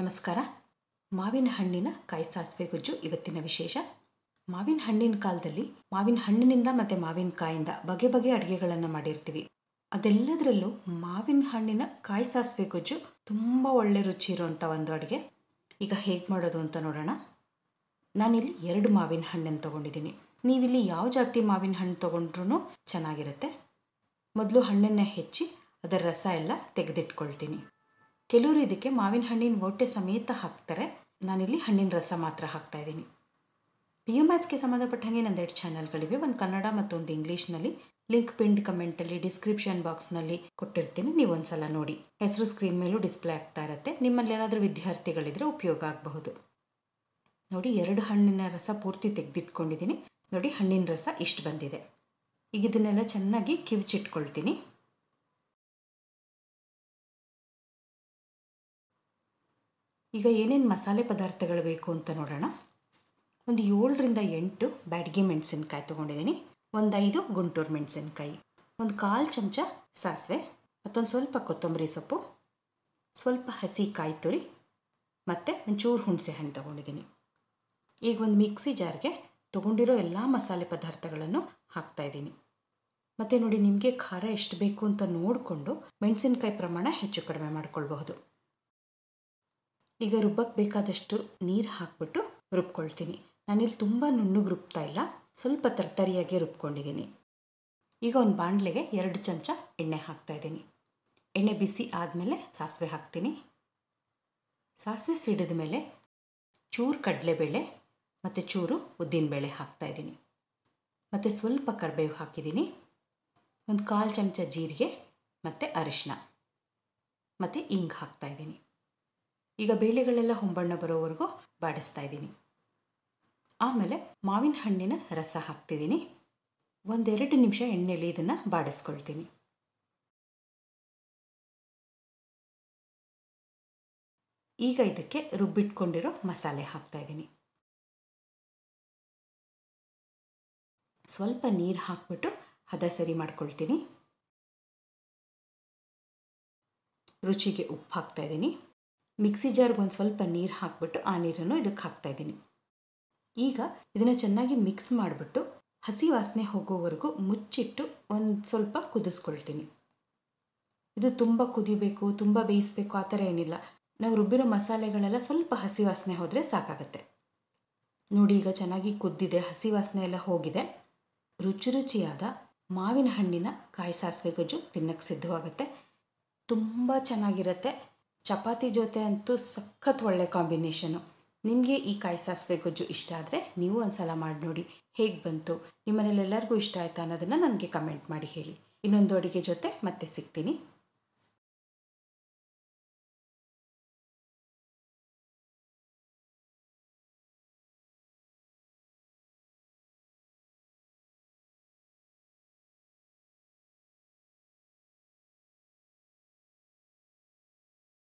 ನಮಸ್ಕಾರ ಮಾವಿನ ಹಣ್ಣಿನ ಕಾಯಿ ಸಾಸಿವೆ ಗೊಜ್ಜು ಇವತ್ತಿನ ವಿಶೇಷ ಮಾವಿನ ಹಣ್ಣಿನ ಕಾಲದಲ್ಲಿ ಮಾವಿನ ಹಣ್ಣಿನಿಂದ ಮತ್ತು ಕಾಯಿಂದ ಬಗೆ ಬಗೆ ಅಡುಗೆಗಳನ್ನು ಮಾಡಿರ್ತೀವಿ ಅದೆಲ್ಲದರಲ್ಲೂ ಮಾವಿನ ಹಣ್ಣಿನ ಕಾಯಿ ಸಾಸಿವೆ ಗೊಜ್ಜು ತುಂಬ ಒಳ್ಳೆ ರುಚಿ ಇರುವಂಥ ಒಂದು ಅಡುಗೆ ಈಗ ಹೇಗೆ ಮಾಡೋದು ಅಂತ ನೋಡೋಣ ನಾನಿಲ್ಲಿ ಎರಡು ಮಾವಿನ ಹಣ್ಣನ್ನು ತೊಗೊಂಡಿದ್ದೀನಿ ನೀವಿಲ್ಲಿ ಯಾವ ಜಾತಿ ಮಾವಿನ ಹಣ್ಣು ತೊಗೊಂಡ್ರೂ ಚೆನ್ನಾಗಿರುತ್ತೆ ಮೊದಲು ಹಣ್ಣನ್ನು ಹೆಚ್ಚಿ ಅದರ ರಸ ಎಲ್ಲ ತೆಗೆದಿಟ್ಕೊಳ್ತೀನಿ ಕೆಲವರು ಇದಕ್ಕೆ ಮಾವಿನ ಹಣ್ಣಿನ ಒಟ್ಟೆ ಸಮೇತ ಹಾಕ್ತಾರೆ ನಾನಿಲ್ಲಿ ಹಣ್ಣಿನ ರಸ ಮಾತ್ರ ಹಾಕ್ತಾ ಇದ್ದೀನಿ ಪಿ ಯು ಮ್ಯಾಥ್ಸ್ಗೆ ಸಂಬಂಧಪಟ್ಟಂಗೆ ನಂದೆರಡು ಚಾನಲ್ಗಳಿವೆ ಒಂದು ಕನ್ನಡ ಮತ್ತು ಒಂದು ಇಂಗ್ಲೀಷ್ನಲ್ಲಿ ಲಿಂಕ್ ಪಿಂಡ್ ಕಮೆಂಟಲ್ಲಿ ಡಿಸ್ಕ್ರಿಪ್ಷನ್ ಬಾಕ್ಸ್ನಲ್ಲಿ ಕೊಟ್ಟಿರ್ತೀನಿ ನೀವು ಒಂದು ಸಲ ನೋಡಿ ಹೆಸರು ಸ್ಕ್ರೀನ್ ಮೇಲೂ ಡಿಸ್ಪ್ಲೇ ಆಗ್ತಾ ಇರುತ್ತೆ ನಿಮ್ಮಲ್ಲಿ ಏನಾದರೂ ವಿದ್ಯಾರ್ಥಿಗಳಿದ್ರೆ ಉಪಯೋಗ ಆಗಬಹುದು ನೋಡಿ ಎರಡು ಹಣ್ಣಿನ ರಸ ಪೂರ್ತಿ ತೆಗೆದಿಟ್ಕೊಂಡಿದ್ದೀನಿ ನೋಡಿ ಹಣ್ಣಿನ ರಸ ಇಷ್ಟು ಬಂದಿದೆ ಈಗ ಇದನ್ನೆಲ್ಲ ಚೆನ್ನಾಗಿ ಕಿವಿಚಿಟ್ಕೊಳ್ತೀನಿ ಈಗ ಏನೇನು ಮಸಾಲೆ ಪದಾರ್ಥಗಳು ಬೇಕು ಅಂತ ನೋಡೋಣ ಒಂದು ಏಳರಿಂದ ಎಂಟು ಬ್ಯಾಡಗಿ ಮೆಣಸಿನ್ಕಾಯಿ ತೊಗೊಂಡಿದ್ದೀನಿ ಒಂದು ಐದು ಗುಂಟೂರು ಮೆಣಸಿನ್ಕಾಯಿ ಒಂದು ಕಾಲು ಚಮಚ ಸಾಸಿವೆ ಮತ್ತೊಂದು ಸ್ವಲ್ಪ ಕೊತ್ತಂಬರಿ ಸೊಪ್ಪು ಸ್ವಲ್ಪ ಹಸಿ ಕಾಯಿ ತುರಿ ಮತ್ತು ಒಂಚೂರು ಹುಣಸೆ ಹಣ್ಣು ತೊಗೊಂಡಿದ್ದೀನಿ ಈಗ ಒಂದು ಮಿಕ್ಸಿ ಜಾರ್ಗೆ ತೊಗೊಂಡಿರೋ ಎಲ್ಲ ಮಸಾಲೆ ಪದಾರ್ಥಗಳನ್ನು ಹಾಕ್ತಾಯಿದ್ದೀನಿ ಮತ್ತು ನೋಡಿ ನಿಮಗೆ ಖಾರ ಎಷ್ಟು ಬೇಕು ಅಂತ ನೋಡಿಕೊಂಡು ಮೆಣಸಿನ್ಕಾಯಿ ಪ್ರಮಾಣ ಹೆಚ್ಚು ಕಡಿಮೆ ಮಾಡಿಕೊಳ್ಬಹುದು ಈಗ ರುಬ್ಬಕ್ಕೆ ಬೇಕಾದಷ್ಟು ನೀರು ಹಾಕಿಬಿಟ್ಟು ರುಬ್ಕೊಳ್ತೀನಿ ನಾನಿಲ್ಲಿ ತುಂಬ ನುಣ್ಣಗೆ ರುಬ್ತಾ ಇಲ್ಲ ಸ್ವಲ್ಪ ತರ್ತರಿಯಾಗಿ ರುಬ್ಕೊಂಡಿದ್ದೀನಿ ಈಗ ಒಂದು ಬಾಣಲೆಗೆ ಎರಡು ಚಮಚ ಎಣ್ಣೆ ಹಾಕ್ತಾಯಿದ್ದೀನಿ ಎಣ್ಣೆ ಬಿಸಿ ಆದಮೇಲೆ ಸಾಸಿವೆ ಹಾಕ್ತೀನಿ ಸಾಸಿವೆ ಸಿಡಿದ ಮೇಲೆ ಚೂರು ಕಡಲೆಬೇಳೆ ಮತ್ತು ಚೂರು ಉದ್ದಿನಬೇಳೆ ಹಾಕ್ತಾಯಿದ್ದೀನಿ ಮತ್ತು ಸ್ವಲ್ಪ ಕರ್ಬೇವು ಹಾಕಿದ್ದೀನಿ ಒಂದು ಕಾಲು ಚಮಚ ಜೀರಿಗೆ ಮತ್ತು ಅರಿಶಿನ ಮತ್ತು ಇಂಗ್ ಹಾಕ್ತಾಯಿದ್ದೀನಿ ಈಗ ಬೇಳೆಗಳೆಲ್ಲ ಹೊಂಬಣ್ಣ ಬರೋವರೆಗೂ ಬಾಡಿಸ್ತಾ ಇದ್ದೀನಿ ಆಮೇಲೆ ಮಾವಿನ ಹಣ್ಣಿನ ರಸ ಹಾಕ್ತಿದ್ದೀನಿ ಒಂದೆರಡು ನಿಮಿಷ ಎಣ್ಣೆಯಲ್ಲಿ ಇದನ್ನು ಬಾಡಿಸ್ಕೊಳ್ತೀನಿ ಈಗ ಇದಕ್ಕೆ ರುಬ್ಬಿಟ್ಕೊಂಡಿರೋ ಮಸಾಲೆ ಹಾಕ್ತಾ ಇದ್ದೀನಿ ಸ್ವಲ್ಪ ನೀರು ಹಾಕ್ಬಿಟ್ಟು ಹದ ಸರಿ ಮಾಡ್ಕೊಳ್ತೀನಿ ರುಚಿಗೆ ಉಪ್ಪು ಹಾಕ್ತಾ ಇದ್ದೀನಿ ಮಿಕ್ಸಿ ಜಾರ್ಗೆ ಒಂದು ಸ್ವಲ್ಪ ನೀರು ಹಾಕಿಬಿಟ್ಟು ಆ ನೀರನ್ನು ಇದಕ್ಕೆ ಇದ್ದೀನಿ ಈಗ ಇದನ್ನು ಚೆನ್ನಾಗಿ ಮಿಕ್ಸ್ ಮಾಡಿಬಿಟ್ಟು ಹಸಿ ವಾಸನೆ ಹೋಗೋವರೆಗೂ ಮುಚ್ಚಿಟ್ಟು ಒಂದು ಸ್ವಲ್ಪ ಕುದಿಸ್ಕೊಳ್ತೀನಿ ಇದು ತುಂಬ ಕುದಿಬೇಕು ತುಂಬ ಬೇಯಿಸಬೇಕು ಆ ಥರ ಏನಿಲ್ಲ ನಾವು ರುಬ್ಬಿರೋ ಮಸಾಲೆಗಳೆಲ್ಲ ಸ್ವಲ್ಪ ಹಸಿ ವಾಸನೆ ಹೋದರೆ ಸಾಕಾಗತ್ತೆ ನೋಡಿ ಈಗ ಚೆನ್ನಾಗಿ ಕುದ್ದಿದೆ ಹಸಿ ವಾಸನೆ ಎಲ್ಲ ಹೋಗಿದೆ ರುಚಿ ರುಚಿಯಾದ ಮಾವಿನ ಹಣ್ಣಿನ ಕಾಯಿ ಸಾಸಿವೆ ಗೊಜ್ಜು ತಿನ್ನಕ್ಕೆ ಸಿದ್ಧವಾಗುತ್ತೆ ತುಂಬ ಚೆನ್ನಾಗಿರುತ್ತೆ ಚಪಾತಿ ಜೊತೆ ಅಂತೂ ಸಖತ್ ಒಳ್ಳೆ ಕಾಂಬಿನೇಷನು ನಿಮಗೆ ಈ ಕಾಯಿ ಸಾಸಿವೆ ಗೊಜ್ಜು ಇಷ್ಟ ಆದರೆ ನೀವು ಒಂದು ಸಲ ಮಾಡಿ ನೋಡಿ ಹೇಗೆ ಬಂತು ನಿಮ್ಮನೇಲೆಲ್ಲರಿಗೂ ಇಷ್ಟ ಆಯಿತಾ ಅನ್ನೋದನ್ನು ನನಗೆ ಕಮೆಂಟ್ ಮಾಡಿ ಹೇಳಿ ಇನ್ನೊಂದು ಅಡುಗೆ ಜೊತೆ ಮತ್ತೆ ಸಿಗ್ತೀನಿ